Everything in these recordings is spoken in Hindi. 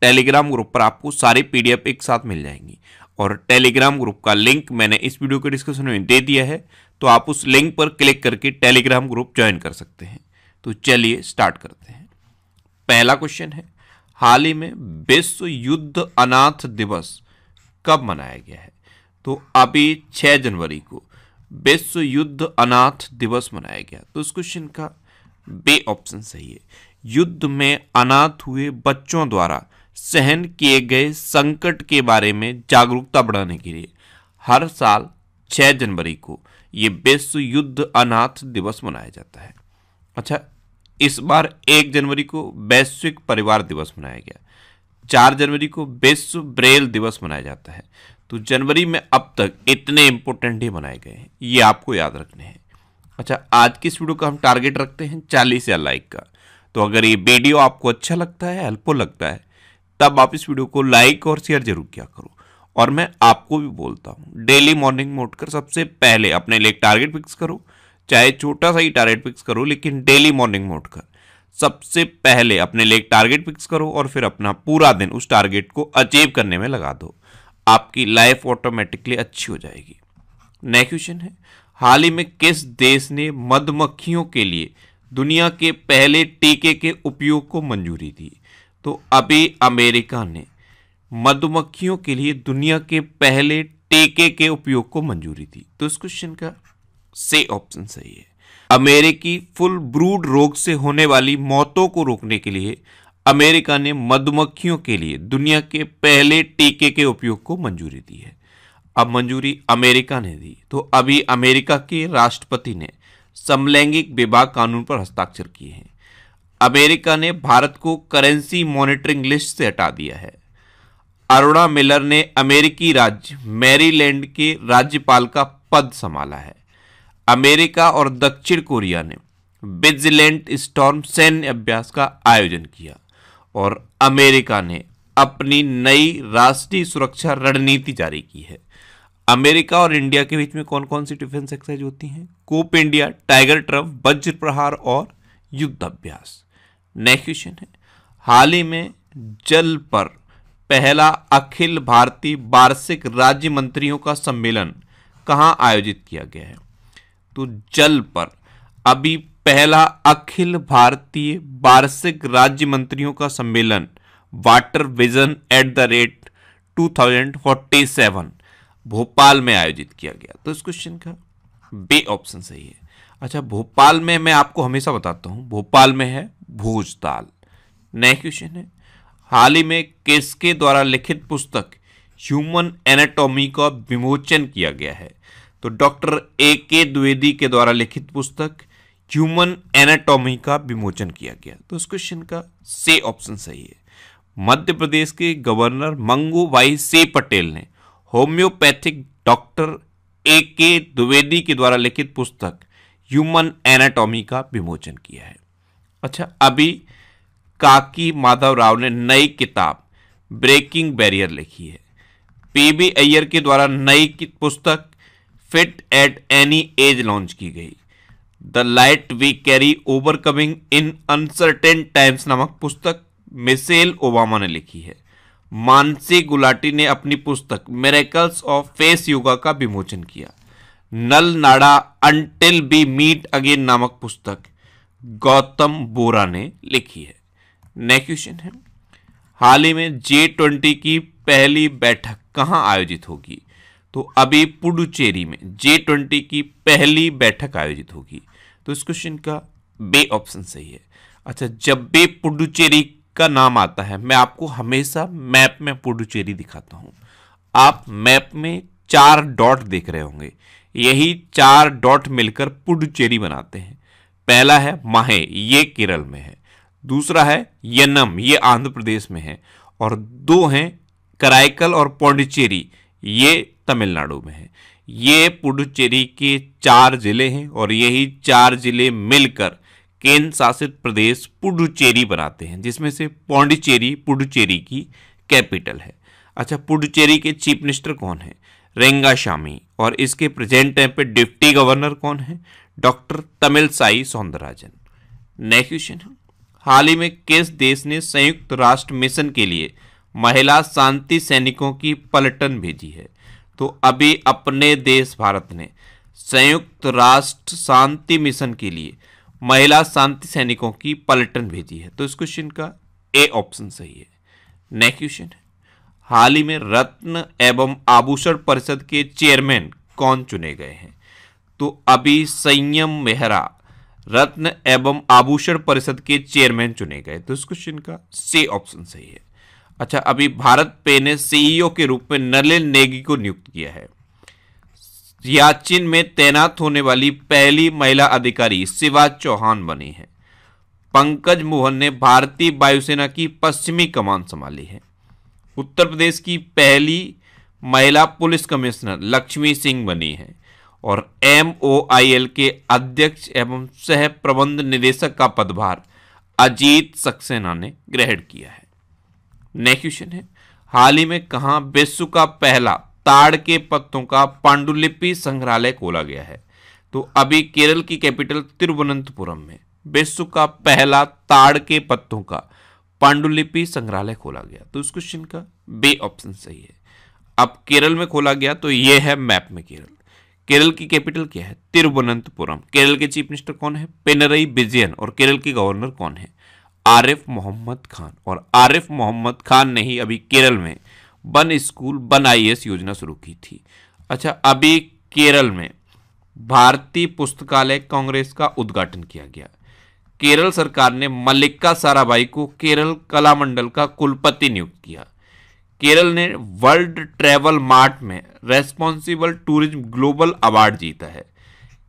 टेलीग्राम ग्रुप पर आपको सारे पीडीएफ एक साथ मिल जाएंगी और टेलीग्राम ग्रुप का लिंक मैंने इस वीडियो के डिस्क्रिप्शन में दे दिया है तो आप उस लिंक पर क्लिक करके टेलीग्राम ग्रुप ज्वाइन कर सकते हैं तो चलिए स्टार्ट करते हैं पहला क्वेश्चन है हाल ही में विश्व युद्ध अनाथ दिवस कब मनाया गया है तो अभी 6 जनवरी को विश्व युद्ध अनाथ दिवस मनाया गया तो इस क्वेश्चन का बे ऑप्शन सही है युद्ध में अनाथ हुए बच्चों द्वारा सहन किए गए संकट के बारे में जागरूकता बढ़ाने के लिए हर साल 6 जनवरी को ये विश्व युद्ध अनाथ दिवस मनाया जाता है अच्छा इस बार एक जनवरी को वैश्विक परिवार दिवस मनाया गया चार जनवरी को विश्व ब्रेल दिवस मनाया जाता है तो जनवरी में अब तक इतने इंपॉर्टेंट डे मनाए गए हैं ये आपको याद रखने हैं अच्छा आज की इस वीडियो का हम टारगेट रखते हैं चालीस या लाइक का तो अगर ये वीडियो आपको अच्छा लगता है हेल्पफुल लगता है तब आप इस वीडियो को लाइक और शेयर जरूर किया करो और मैं आपको भी बोलता हूँ डेली मॉर्निंग में उठकर सबसे पहले अपने लिए टारगेट फिक्स करो चाहे छोटा सा ही टारगेट फिक्स करो लेकिन डेली मॉर्निंग में उठकर सबसे पहले अपने लिए टारगेट फिक्स करो और फिर अपना पूरा दिन उस टारगेट को अचीव करने में लगा दो आपकी लाइफ ऑटोमेटिकली अच्छी हो जाएगी नेक्स्ट क्वेश्चन है हाल ही में किस देश ने मधुमक्खियों के लिए दुनिया के पहले टीके के उपयोग को मंजूरी दी तो अभी अमेरिका ने मधुमक्खियों के लिए दुनिया के पहले टेके के उपयोग को मंजूरी दी तो इस क्वेश्चन का से ऑप्शन सही है अमेरिकी फुल ब्रूड रोग से होने वाली मौतों को रोकने के लिए अमेरिका ने मधुमक्खियों के लिए दुनिया के पहले टीके के उपयोग को मंजूरी दी है अब मंजूरी अमेरिका ने दी तो अभी अमेरिका के राष्ट्रपति ने समलैंगिक विवाह कानून पर हस्ताक्षर किए हैं अमेरिका ने भारत को करेंसी मॉनिटरिंग लिस्ट से हटा दिया है अरुणा मिलर ने अमेरिकी राज्य मैरीलैंड के राज्यपाल का पद संभाला है अमेरिका और दक्षिण कोरिया ने विजिलेंट स्टॉर्म सैन्य अभ्यास का आयोजन किया और अमेरिका ने अपनी नई राष्ट्रीय सुरक्षा रणनीति जारी की है अमेरिका और इंडिया के बीच में कौन कौन सी डिफेंस एक्सरसाइज होती हैं कोप इंडिया टाइगर ट्रम्प वज्र प्रहार और अभ्यास नेक्स्ट क्वेश्चन है हाल ही में जल पर पहला अखिल भारतीय वार्षिक राज्य मंत्रियों का सम्मेलन कहाँ आयोजित किया गया है तो जल पर अभी पहला अखिल भारतीय वार्षिक राज्य मंत्रियों का सम्मेलन water vision at the rate 2047 Bhopal में आयोजित किया गया तो इस क्वेश्चन का बे ऑप्शन सही है अच्छा भोपाल में मैं आपको हमेशा बताता हूँ भोपाल में है भोज ताल नया क्वेश्चन है हाल ही में केसके द्वारा लिखित पुस्तक ह्यूमन एनाटॉमी का विमोचन किया गया है तो डॉक्टर ए के द्विवेदी के द्वारा लिखित पुस्तक ह्यूमन एनाटॉमी का विमोचन किया गया तो इस क्वेश्चन का से ऑप्शन सही है मध्य प्रदेश के गवर्नर मंगू भाई से पटेल ने होम्योपैथिक डॉक्टर ए के द्विवेदी के द्वारा लिखित पुस्तक ह्यूमन एनाटॉमी का विमोचन किया है अच्छा अभी काकी माधव राव ने नई किताब ब्रेकिंग बैरियर लिखी है पी बी अय्यर के द्वारा नई पुस्तक fit at any age launch की गई the light we carry overcoming in uncertain times नामक पुस्तक मिसेल ओबामा ने लिखी है मानसी गुलाटी ने अपनी पुस्तक मेरेकल्स ऑफ फेस योगा का विमोचन किया नल नाडा अंटिल बी मीट अगेन नामक पुस्तक गौतम बोरा ने लिखी है नेक्स्ट क्वेश्चन है हाल ही में जे ट्वेंटी की पहली बैठक कहाँ आयोजित होगी तो अभी पुडुचेरी में जे ट्वेंटी की पहली बैठक आयोजित होगी तो इस क्वेश्चन का बे ऑप्शन सही है अच्छा जब भी पुडुचेरी का नाम आता है मैं आपको हमेशा मैप में पुडुचेरी दिखाता हूँ आप मैप में चार डॉट देख रहे होंगे यही चार डॉट मिलकर पुडुचेरी बनाते हैं पहला है माहे ये केरल में है दूसरा है यनम ये आंध्र प्रदेश में है और दो हैं कराइकल और पौंडिचेरी ये तमिलनाडु में है ये पुडुचेरी के चार जिले हैं और यही चार जिले मिलकर केंद्र शासित प्रदेश पुडुचेरी बनाते हैं जिसमें से पौंडिचेरी पुडुचेरी की कैपिटल है अच्छा पुडुचेरी के चीफ मिनिस्टर कौन है रेंगाशामी और इसके प्रेजेंट टाइम पे डिप्टी गवर्नर कौन है doctor Tamilisai Soundararajan next question है हाल ही में किस देश ने संयुक्त राष्ट्र मिशन के लिए महिला शांति सैनिकों की पलटन भेजी है तो अभी अपने देश भारत ने संयुक्त राष्ट्र शांति मिशन के लिए महिला शांति सैनिकों की पलटन भेजी है तो इस क्वेश्चन का ए ऑप्शन सही है नेक्स्ट क्वेश्चन है हाल ही में रत्न एवं आभूषण परिषद के चेयरमैन कौन चुने गए हैं तो अभी संयम मेहरा रत्न एवं आभूषण परिषद के चेयरमैन चुने गए तो इस क्वेश्चन का सी ऑप्शन सही है अच्छा अभी भारत पे ने सीईओ e के रूप में नलिन नेगी को नियुक्त किया है याचिन में तैनात होने वाली पहली महिला अधिकारी शिवा चौहान बनी है पंकज मोहन ने भारतीय वायुसेना की पश्चिमी कमान संभाली है उत्तर प्रदेश की पहली महिला पुलिस कमिश्नर लक्ष्मी सिंह बनी है और एम ओ आई एल के अध्यक्ष एवं सह प्रबंध निदेशक का पदभार अजीत सक्सेना ने ग्रहण किया है नेक्स्ट क्वेश्चन है हाल ही में कहा विश्व का पहला ताड़ के पत्तों का पांडुलिपि संग्रहालय खोला गया है तो अभी केरल की कैपिटल तिरुवनंतपुरम में विश्व का पहला ताड़ के पत्तों का पांडुलिपि संग्रहालय खोला गया तो इस क्वेश्चन का बे ऑप्शन सही है अब केरल में खोला गया तो यह है मैप में केरल केरल की कैपिटल क्या है तिरुवनंतपुरम केरल के चीफ मिनिस्टर कौन है पेनरई बिजयन और केरल के गवर्नर कौन है आरिफ मोहम्मद खान और आरिफ मोहम्मद खान ने ही अभी केरल में वन स्कूल वन आईएएस योजना शुरू की थी अच्छा अभी केरल में भारतीय पुस्तकालय कांग्रेस का उद्घाटन किया गया केरल सरकार ने मल्लिका साराभाई को केरल कला मंडल का कुलपति नियुक्त किया केरल ने वर्ल्ड ट्रैवल मार्ट में रेस्पॉन्सिबल टूरिज्म ग्लोबल अवार्ड जीता है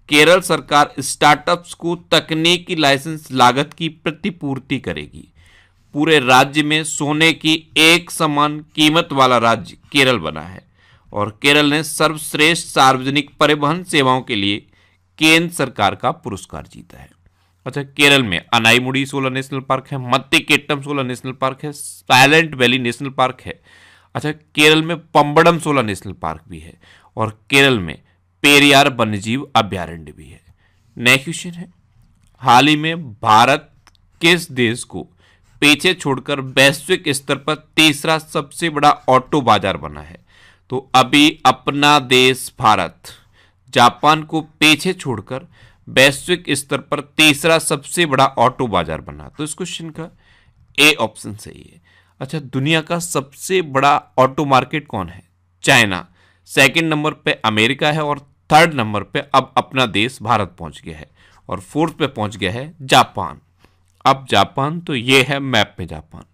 केरल सरकार स्टार्टअप्स को तकनीकी लाइसेंस लागत की प्रतिपूर्ति करेगी पूरे राज्य में सोने की एक समान कीमत वाला राज्य केरल बना है और केरल ने सर्वश्रेष्ठ सार्वजनिक परिवहन सेवाओं के लिए केंद्र सरकार का पुरस्कार जीता है अच्छा केरल में अनाईमुड़ी सोलर नेशनल पार्क है Mathikettan Shola National park है साइलेंट वैली नेशनल पार्क है अच्छा केरल में पम्बडम सोलर नेशनल पार्क भी है और केरल में पेरियार वन्यजीव अभ्यारण्य भी है नेक्स्ट क्वेश्चन है हाल ही में भारत किस देश को पीछे छोड़कर वैश्विक स्तर पर तीसरा सबसे बड़ा ऑटो बाजार बना है तो अभी अपना देश भारत जापान को पीछे छोड़कर वैश्विक स्तर पर तीसरा सबसे बड़ा ऑटो बाजार बना तो इस क्वेश्चन का ए ऑप्शन सही है अच्छा दुनिया का सबसे बड़ा ऑटो मार्केट कौन है चाइना सेकंड नंबर पे अमेरिका है और थर्ड नंबर पे अब अपना देश भारत पहुंच गया है और फोर्थ पे पहुंच गया है जापान अब जापान तो ये है मैप में जापान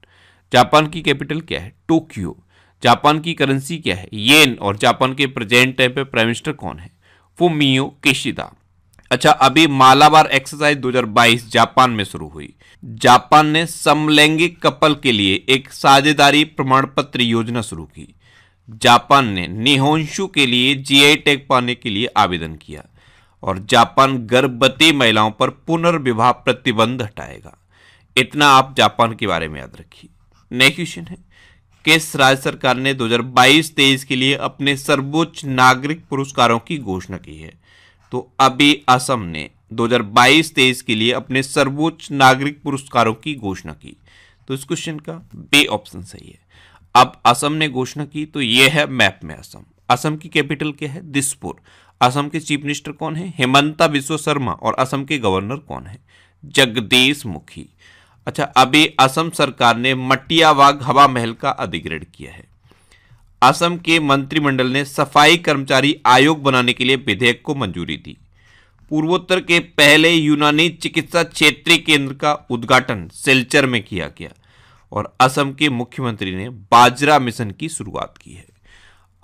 जापान की कैपिटल क्या है टोक्यो जापान की करेंसी क्या है येन और जापान के प्रेजेंट टाइम पे प्राइम मिनिस्टर कौन है वो मियो किशिदा अच्छा अभी मालाबार एक्सरसाइज 2022 जापान में शुरू हुई जापान ने समलैंगिक कपल के लिए एक साझेदारी प्रमाण पत्र योजना शुरू की जापान ने निहोंशु के लिए जीआई टैग पाने के लिए आवेदन किया और जापान गर्भवती महिलाओं पर पुनर्विवाह प्रतिबंध हटाएगा इतना आप जापान के बारे में याद रखिए नेक्स्ट क्वेश्चन है किस राज्य सरकार ने 2022 हजार के लिए अपने सर्वोच्च नागरिक पुरस्कारों की घोषणा की है तो अबे असम ने 2022-23 के लिए अपने सर्वोच्च नागरिक पुरस्कारों की घोषणा की तो इस क्वेश्चन का बे ऑप्शन सही है अब असम ने घोषणा की तो यह है मैप में असम असम की कैपिटल क्या है दिसपुर असम के चीफ मिनिस्टर कौन है हेमंता विश्व शर्मा और असम के गवर्नर कौन है जगदीश मुखी अच्छा अभी असम सरकार ने मटियावाग हवा महल का अधिग्रहण किया है असम के मंत्रिमंडल ने सफाई कर्मचारी आयोग बनाने के लिए विधेयक को मंजूरी दी पूर्वोत्तर के पहले यूनानी चिकित्सा क्षेत्रीय केंद्र का उद्घाटन सिलचर में किया गया और असम के मुख्यमंत्री ने बाजरा मिशन की शुरुआत की है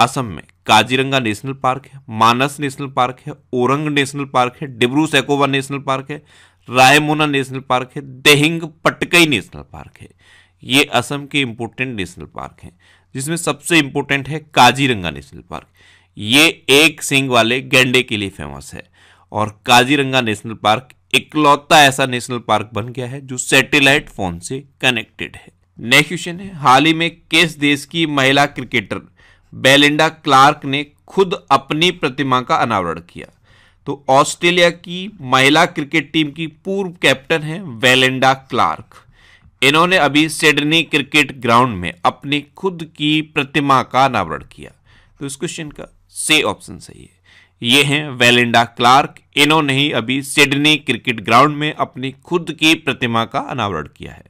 असम में काजीरंगा नेशनल पार्क है मानस नेशनल पार्क है ओरंग नेशनल पार्क है डिब्रू सैकोवा नेशनल पार्क है रायमोना नेशनल पार्क है देहिंग पटकई नेशनल पार्क है ये असम के इंपोर्टेंट नेशनल पार्क हैं जिसमें सबसे इंपॉर्टेंट है काजीरंगा नेशनल पार्क ये एक सिंग वाले गेंडे के लिए फेमस है और काजीरंगा नेशनल पार्क इकलौता ऐसा नेशनल पार्क बन गया है जो सैटेलाइट फोन से कनेक्टेड है नेक्स्ट क्वेश्चन है हाल ही में किस देश की महिला क्रिकेटर बेलिंडा क्लार्क ने खुद अपनी प्रतिमा का अनावरण किया तो ऑस्ट्रेलिया की महिला क्रिकेट टीम की पूर्व कैप्टन है वेलेंडा क्लार्क इन्होंने अभी सिडनी क्रिकेट ग्राउंड में अपनी खुद की प्रतिमा का अनावरण किया तो इस क्वेश्चन का से ऑप्शन सही है ये हैं वेलिंडा क्लार्क इन्होंने ही अभी सिडनी क्रिकेट ग्राउंड में अपनी खुद की प्रतिमा का अनावरण किया है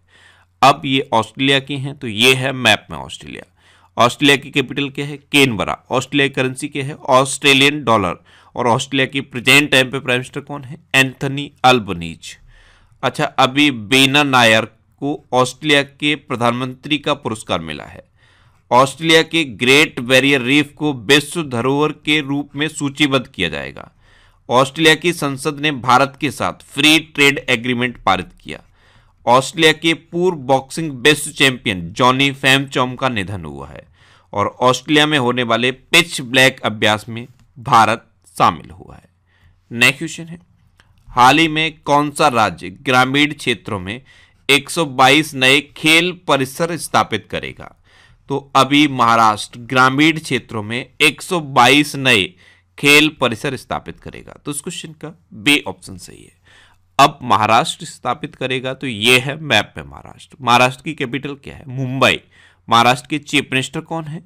अब ये ऑस्ट्रेलिया की हैं तो ये है मैप में ऑस्ट्रेलिया ऑस्ट्रेलिया की कैपिटल क्या है केनबरा ऑस्ट्रेलिया करेंसी क्या है ऑस्ट्रेलियन डॉलर और ऑस्ट्रेलिया की प्रेजेंट टाइम पे प्राइम मिनिस्टर कौन है एंथनी अल्बनीज अच्छा अभी बेना नायर को ऑस्ट्रेलिया के प्रधानमंत्री का पुरस्कार मिला है ऑस्ट्रेलिया के ग्रेट बैरियर रीफ को विश्व धरोहर के रूप में सूचीबद्ध किया जाएगा ऑस्ट्रेलिया की संसद ने भारत के साथ फ्री ट्रेड एग्रीमेंट पारित किया ऑस्ट्रेलिया के पूर्व बॉक्सिंग विश्व चैंपियन जॉनी फैमचॉम का निधन हुआ है और ऑस्ट्रेलिया में होने वाले पिच ब्लैक अभ्यास में भारत शामिल हुआ है नेक्स्ट क्वेश्चन है हाल ही में कौन सा राज्य ग्रामीण क्षेत्रों में 122 नए खेल परिसर स्थापित करेगा तो अभी महाराष्ट्र ग्रामीण क्षेत्रों में 122 नए खेल परिसर स्थापित करेगा तो इस क्वेश्चन का बी ऑप्शन सही है अब महाराष्ट्र स्थापित करेगा तो यह है मैप में महाराष्ट्र महाराष्ट्र की कैपिटल क्या है मुंबई महाराष्ट्र के चीफ मिनिस्टर कौन है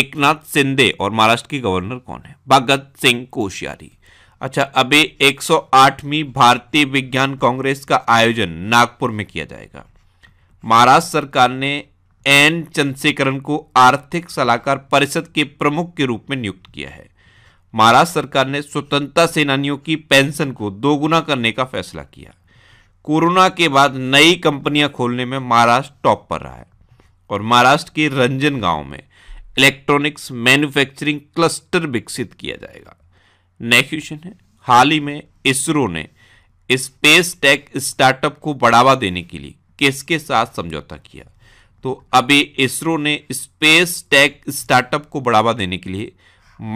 एक नाथ शिंदे और महाराष्ट्र के गवर्नर कौन है भगत सिंह कोश्यारी अच्छा अभी 108वीं भारतीय विज्ञान कांग्रेस का आयोजन नागपुर में किया जाएगा महाराष्ट्र सरकार ने एन चंद्रशेखरन को आर्थिक सलाहकार परिषद के प्रमुख के रूप में नियुक्त किया है महाराष्ट्र सरकार ने स्वतंत्रता सेनानियों की पेंशन को दोगुना करने का फैसला किया कोरोना के बाद नई कंपनियां खोलने में महाराष्ट्र टॉप पर रहा है और महाराष्ट्र के रंजन गांव में इलेक्ट्रॉनिक्स मैन्युफैक्चरिंग क्लस्टर विकसित किया जाएगा नेक्स्ट क्वेश्चन है हाल ही में इसरो ने स्पेस टेक स्टार्टअप को बढ़ावा देने के लिए किसके साथ समझौता किया तो अभी इसरो ने स्पेस टेक स्टार्टअप को बढ़ावा देने के लिए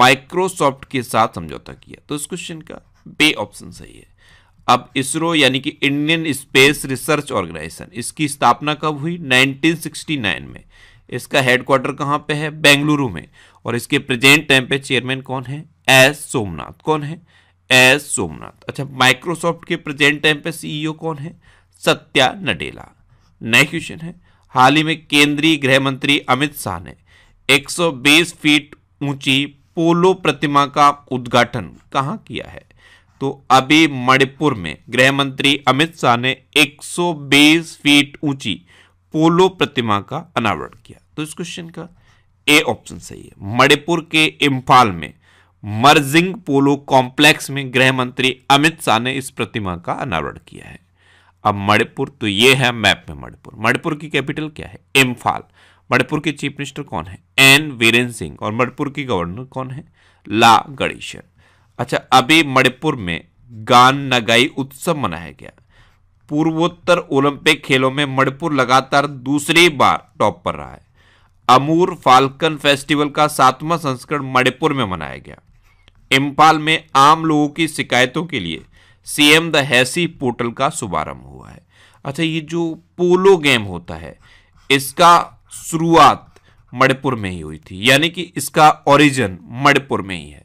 माइक्रोसॉफ्ट के साथ समझौता किया तो इस क्वेश्चन का बे ऑप्शन सही है अब इसरो यानी कि इंडियन स्पेस रिसर्च ऑर्गेनाइजेशन इसकी स्थापना कब हुई 1969 में इसका हेडक्वार्टर कहाँ पे है बेंगलुरु में और इसके प्रेजेंट टाइम पे चेयरमैन कौन है एस सोमनाथ कौन है एस सोमनाथ अच्छा माइक्रोसॉफ्ट के प्रेजेंट टाइम पे सीईओ e कौन है सत्या नडेला नया क्वेश्चन है हाल ही में केंद्रीय गृह मंत्री अमित शाह ने 120 फीट ऊंची पोलो प्रतिमा का उद्घाटन कहाँ किया है तो अभी मणिपुर में गृह मंत्री अमित शाह ने 120 फीट ऊंची पोलो प्रतिमा का अनावरण किया तो इस क्वेश्चन का ए ऑप्शन सही है मणिपुर के इम्फाल में मर्जिंग पोलो कॉम्प्लेक्स में गृह मंत्री अमित शाह ने इस प्रतिमा का अनावरण किया है अब मणिपुर तो ये है मैप में मणिपुर मणिपुर की कैपिटल क्या है इम्फाल मणिपुर के चीफ मिनिस्टर कौन है एन वीरेन सिंह और मणिपुर की गवर्नर कौन है ला गणेशन अच्छा अभी मणिपुर में गान नगाई उत्सव मनाया गया पूर्वोत्तर ओलंपिक खेलों में मणिपुर लगातार दूसरी बार टॉप पर रहा है अमूर फाल्कन फेस्टिवल का सातवां संस्करण मणिपुर में मनाया गया इम्फाल में आम लोगों की शिकायतों के लिए सीएम द हैसी पोर्टल का शुभारंभ हुआ है अच्छा ये जो पोलो गेम होता है इसका शुरुआत मणिपुर में ही हुई थी यानी कि इसका ओरिजिन मणिपुर में ही है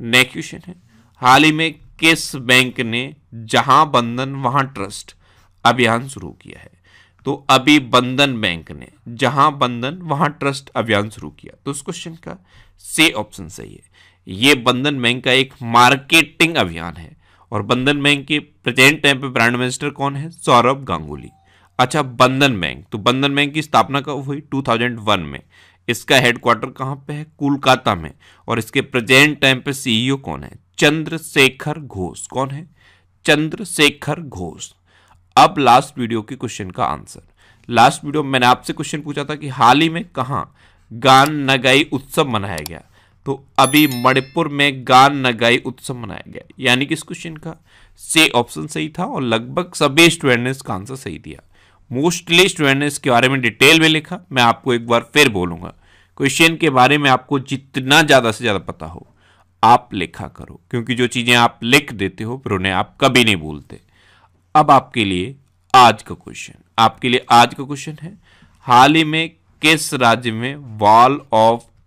नेक्स्ट क्वेश्चन है हाल ही में किस बैंक ने जहां बंधन वहां ट्रस्ट अभियान शुरू किया है तो अभी बंधन बैंक ने जहां बंधन वहां ट्रस्ट अभियान शुरू किया तो उस क्वेश्चन का से ऑप्शन सही है ये बंधन बैंक का एक मार्केटिंग अभियान है और बंधन बैंक के प्रेजेंट टाइम पे ब्रांड मिनिस्टर कौन है सौरभ गांगुली अच्छा बंधन बैंक तो बंधन बैंक की स्थापना कब हुई 2001 में इसका हेडक्वार्टर कहाँ पे है कोलकाता में और इसके प्रेजेंट टाइम पे सीईओ e कौन है चंद्रशेखर घोष कौन है चंद्रशेखर घोष अब लास्ट वीडियो के क्वेश्चन का आंसर लास्ट वीडियो मैंने आपसे क्वेश्चन पूछा था कि हाल ही में कहा गान नगाई उत्सव मनाया गया तो अभी मणिपुर में गान नगाई उत्सव मनाया गया यानी कि इस क्वेश्चन का से ऑप्शन सही था और लगभग सभी स्टूडेंट ने इसका आंसर सही दिया मोस्टली स्टूडेंट ने इसके बारे में डिटेल में लिखा मैं आपको एक बार फिर बोलूंगा क्वेश्चन के बारे में आपको जितना ज़्यादा से ज़्यादा पता हो आप लिखा करो क्योंकि जो चीज़ें आप लिख देते हो फिर उन्हें आप कभी नहीं भूलते अब आपके लिए आज का क्वेश्चन आपके लिए आज का क्वेश्चन है हाल ही में किस राज्य में वॉल ऑफ